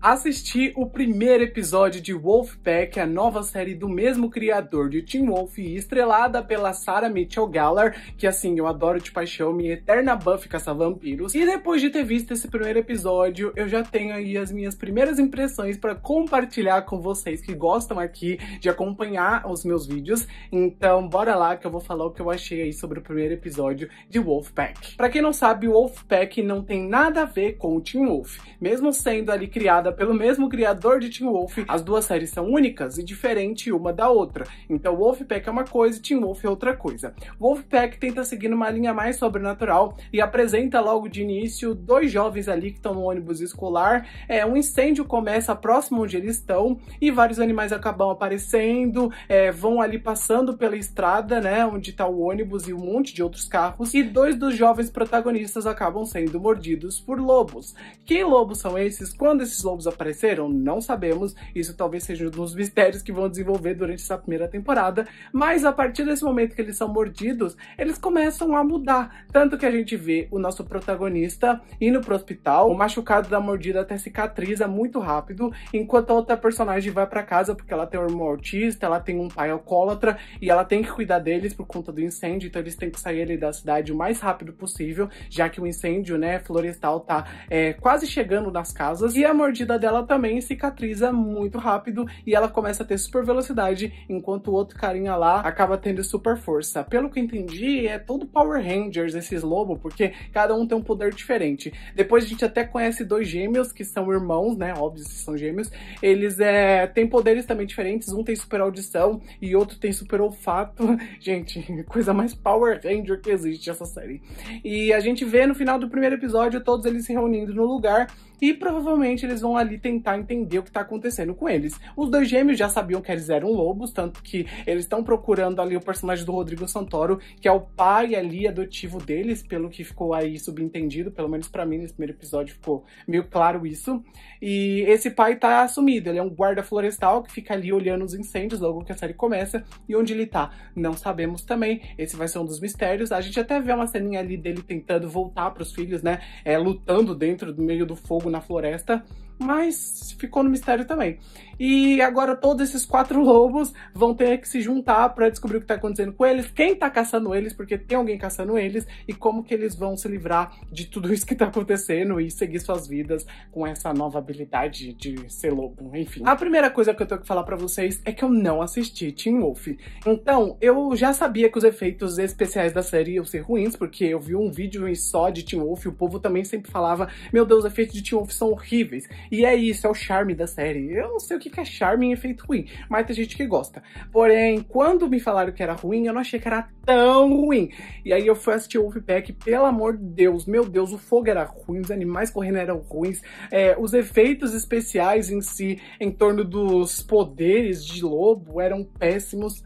Assisti o primeiro episódio de Wolfpack, a nova série do mesmo criador de Teen Wolf e estrelada pela Sarah Mitchell Gellar, que assim, eu adoro de paixão, minha eterna buff caça-vampiros. E depois de ter visto esse primeiro episódio, eu já tenho aí as minhas primeiras impressões para compartilhar com vocês que gostam aqui de acompanhar os meus vídeos. Então, bora lá que eu vou falar o que eu achei aí sobre o primeiro episódio de Wolfpack. Para quem não sabe, Wolfpack não tem nada a ver com Teen Wolf, mesmo sendo ali criada criada pelo mesmo criador de Teen Wolf, as duas séries são únicas e diferentes uma da outra. Então Wolfpack é uma coisa e Teen Wolf é outra coisa. Wolfpack tenta seguir uma linha mais sobrenatural e apresenta logo de início dois jovens ali que estão no ônibus escolar. É, um incêndio começa próximo onde eles estão e vários animais acabam aparecendo, é, vão ali passando pela estrada, né, onde está o ônibus e um monte de outros carros. E dois dos jovens protagonistas acabam sendo mordidos por lobos. Que lobos são esses? Quando esses lobos apareceram? Não sabemos. Isso talvez seja um dos mistérios que vão desenvolver durante essa primeira temporada. Mas a partir desse momento que eles são mordidos, eles começam a mudar. Tanto que a gente vê o nosso protagonista indo pro hospital, o machucado da mordida até cicatriza muito rápido, enquanto a outra personagem vai para casa porque ela tem um irmão autista, ela tem um pai alcoólatra e ela tem que cuidar deles por conta do incêndio, então eles têm que sair ali da cidade o mais rápido possível, já que o incêndio, né, florestal tá é, quase chegando nas casas. E a mordida vida dela também cicatriza muito rápido e ela começa a ter super velocidade, enquanto o outro carinha lá acaba tendo super força. Pelo que entendi, é todo Power Rangers esses lobos, porque cada um tem um poder diferente. Depois a gente até conhece dois gêmeos que são irmãos, né? Óbvio que são gêmeos. Eles é, têm poderes também diferentes, um tem super audição e outro tem super olfato. Gente, coisa mais Power Ranger que existe essa série. E a gente vê no final do primeiro episódio todos eles se reunindo no lugar e provavelmente eles vão ali tentar entender o que está acontecendo com eles. Os dois gêmeos já sabiam que eles eram lobos, tanto que eles estão procurando ali o personagem do Rodrigo Santoro, que é o pai ali adotivo deles, pelo que ficou aí subentendido, pelo menos para mim nesse primeiro episódio ficou meio claro isso. E esse pai tá assumido, ele é um guarda florestal que fica ali olhando os incêndios logo que a série começa, e onde ele tá, não sabemos também. Esse vai ser um dos mistérios. A gente até vê uma ceninha ali dele tentando voltar para os filhos, né? É, lutando dentro do meio do fogo na floresta mas ficou no mistério também. E agora todos esses quatro lobos vão ter que se juntar para descobrir o que está acontecendo com eles, quem está caçando eles, porque tem alguém caçando eles, e como que eles vão se livrar de tudo isso que está acontecendo e seguir suas vidas com essa nova habilidade de ser lobo, enfim. A primeira coisa que eu tenho que falar para vocês é que eu não assisti Teen Wolf. Então, eu já sabia que os efeitos especiais da série iam ser ruins, porque eu vi um vídeo só de Teen Wolf e o povo também sempre falava: "Meu Deus, os efeitos de Teen Wolf são horríveis". E é isso, é o charme da série. Eu não sei o que é charme em efeito ruim, mas tem gente que gosta. Porém, quando me falaram que era ruim, eu não achei que era tão ruim. E aí eu fui assistir o Wolfpack, pelo amor de Deus, meu Deus, o fogo era ruim, os animais correndo eram ruins, é, os efeitos especiais em si, em torno dos poderes de lobo, eram péssimos.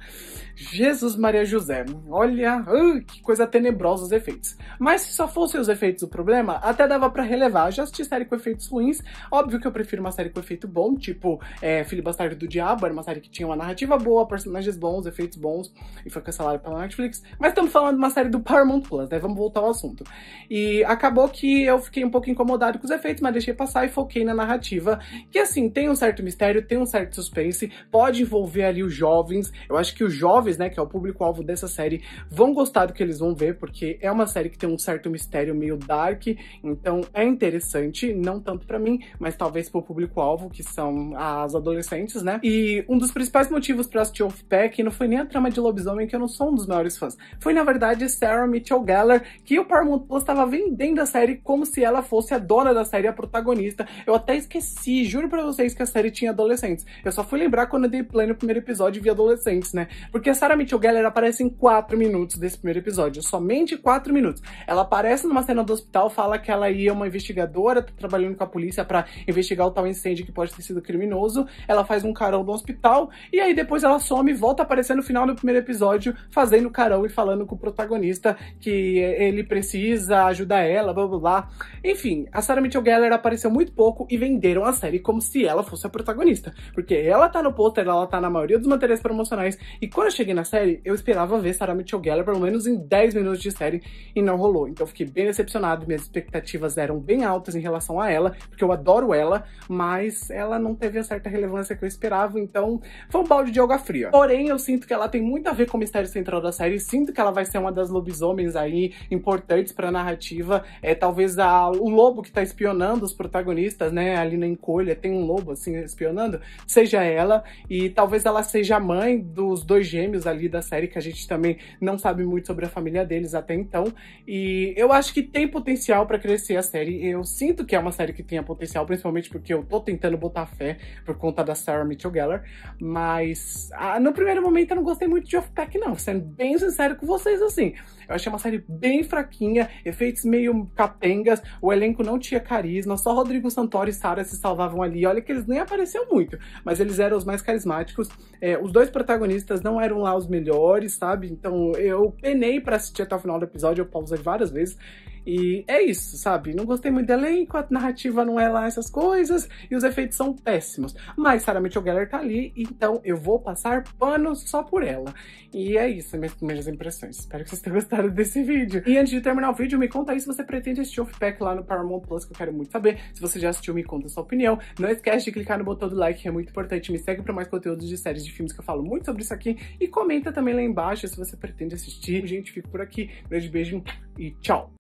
Jesus Maria José, olha, uh, que coisa tenebrosa os efeitos. Mas se só fossem os efeitos o problema, até dava para relevar. Eu já assisti série com efeitos ruins, óbvio que eu prefiro uma série com efeito bom, tipo é, Filho Bastardo do Diabo, era uma série que tinha uma narrativa boa, personagens bons, efeitos bons, e foi cancelada pela Netflix Netflix, mas estamos falando de uma série do Paramount Plus, né? Vamos voltar ao assunto. E acabou que eu fiquei um pouco incomodado com os efeitos, mas deixei passar e foquei na narrativa, que assim, tem um certo mistério, tem um certo suspense, pode envolver ali os jovens. Eu acho que os jovens, né, que é o público-alvo dessa série, vão gostar do que eles vão ver, porque é uma série que tem um certo mistério meio dark, então é interessante, não tanto para mim, mas talvez pro público-alvo, que são as adolescentes, né? E um dos principais motivos para assistir Off Pack não foi nem a trama de lobisomem, que eu não sou um dos maiores fãs. Foi, na verdade, Sarah Mitchell Gellar, que o Paramount Plus estava vendendo a série como se ela fosse a dona da série, a protagonista. Eu até esqueci, juro pra vocês que a série tinha adolescentes. Eu só fui lembrar quando eu dei play no primeiro episódio e vi adolescentes, né? Porque a Sarah Mitchell Gellar aparece em 4 minutos desse primeiro episódio, somente 4 minutos. Ela aparece numa cena do hospital, fala que ela ia uma investigadora, tá trabalhando com a polícia para investigar o tal incêndio que pode ter sido criminoso. Ela faz um carão no hospital e aí depois ela some e volta a aparecer no final do primeiro episódio fazendo carão e falando com o protagonista que ele precisa ajudar ela, blá blá blá. Enfim, a Sarah Mitchell Gellar apareceu muito pouco e venderam a série como se ela fosse a protagonista. Porque ela tá no pôster, ela tá na maioria dos materiais promocionais. E quando eu cheguei na série, eu esperava ver Sarah Mitchell Gellar pelo menos em 10 minutos de série e não rolou. Então fiquei bem decepcionado, minhas expectativas eram bem altas em relação a ela, porque eu adoro ela, mas ela não teve a certa relevância que eu esperava, então foi um balde de água fria. Porém, eu sinto que ela tem muito a ver com o mistério central da série, aí sinto que ela vai ser uma das lobisomens aí importantes para a narrativa. É talvez a, o lobo que está espionando os protagonistas, né? Ali na encolha tem um lobo assim espionando, seja ela e talvez ela seja a mãe dos dois gêmeos ali da série que a gente também não sabe muito sobre a família deles até então. E eu acho que tem potencial para crescer a série. Eu sinto que é uma série que tenha potencial, principalmente porque eu tô tentando botar fé por conta da Sarah Mitchell Gellar, mas ah, no primeiro momento eu não gostei muito de Off Pack não, sendo bem sincero com vocês, assim. Eu achei uma série bem fraquinha, efeitos meio capengas, o elenco não tinha carisma, só Rodrigo Santoro e Sara se salvavam ali. Olha que eles nem apareciam muito, mas eles eram os mais carismáticos. É, os dois protagonistas não eram lá os melhores, sabe? Então eu penei para assistir até o final do episódio, eu pausei várias vezes. E é isso, sabe? Não gostei muito do elenco, a narrativa não é lá essas coisas, e os efeitos são péssimos. Mas Sarah Mitchell Geller tá ali, então eu vou passar pano só por ela. E é isso, minhas primeiras impressões. Espero que vocês tenham gostado desse vídeo. E antes de terminar o vídeo, me conta aí se você pretende assistir o Pack lá no Paramount Plus, que eu quero muito saber. Se você já assistiu, me conta a sua opinião. Não esquece de clicar no botão do like, que é muito importante. Me segue para mais conteúdos de séries de filmes que eu falo muito sobre isso aqui. E comenta também lá embaixo se você pretende assistir. Gente, fico por aqui. Grande beijo e tchau!